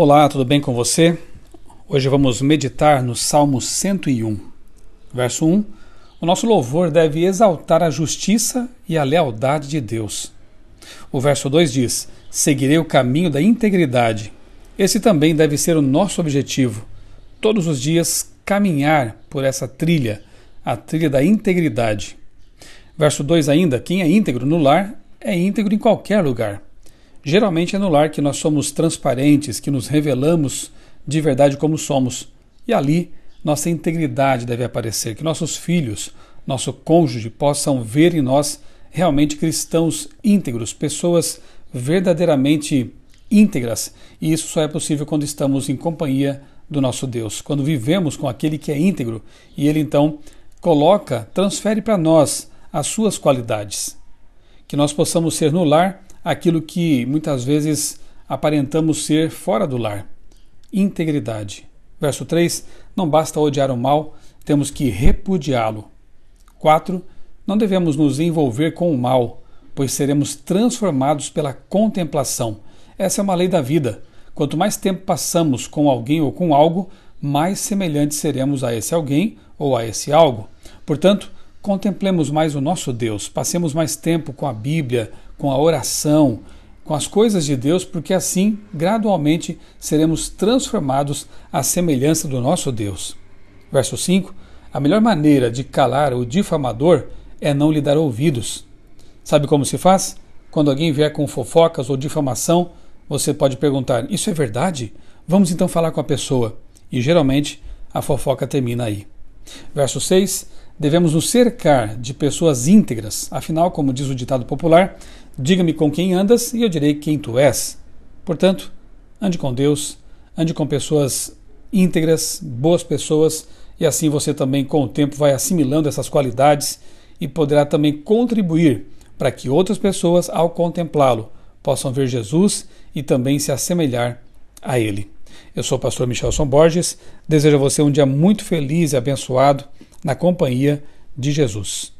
Olá, tudo bem com você? Hoje vamos meditar no Salmo 101, verso 1. O nosso louvor deve exaltar a justiça e a lealdade de Deus. O verso 2 diz: Seguirei o caminho da integridade. Esse também deve ser o nosso objetivo. Todos os dias caminhar por essa trilha, a trilha da integridade. Verso 2 ainda: Quem é íntegro no lar é íntegro em qualquer lugar. Geralmente é no lar que nós somos transparentes, que nos revelamos de verdade como somos. E ali nossa integridade deve aparecer, que nossos filhos, nosso cônjuge possam ver em nós realmente cristãos íntegros, pessoas verdadeiramente íntegras. E isso só é possível quando estamos em companhia do nosso Deus, quando vivemos com aquele que é íntegro e ele então coloca, transfere para nós as suas qualidades. Que nós possamos ser no lar aquilo que muitas vezes aparentamos ser fora do lar. Integridade. Verso 3: Não basta odiar o mal, temos que repudiá-lo. 4. Não devemos nos envolver com o mal, pois seremos transformados pela contemplação. Essa é uma lei da vida. Quanto mais tempo passamos com alguém ou com algo, mais semelhantes seremos a esse alguém ou a esse algo. Portanto, Contemplemos mais o nosso Deus, passemos mais tempo com a Bíblia, com a oração, com as coisas de Deus, porque assim, gradualmente, seremos transformados à semelhança do nosso Deus. Verso 5: A melhor maneira de calar o difamador é não lhe dar ouvidos. Sabe como se faz? Quando alguém vier com fofocas ou difamação, você pode perguntar: Isso é verdade? Vamos então falar com a pessoa. E geralmente a fofoca termina aí. Verso 6: Devemos nos cercar de pessoas íntegras, afinal, como diz o ditado popular, diga-me com quem andas e eu direi quem tu és. Portanto, ande com Deus, ande com pessoas íntegras, boas pessoas, e assim você também, com o tempo, vai assimilando essas qualidades e poderá também contribuir para que outras pessoas, ao contemplá-lo, possam ver Jesus e também se assemelhar a Ele. Eu sou o pastor Michelson Borges. Desejo a você um dia muito feliz e abençoado na companhia de Jesus.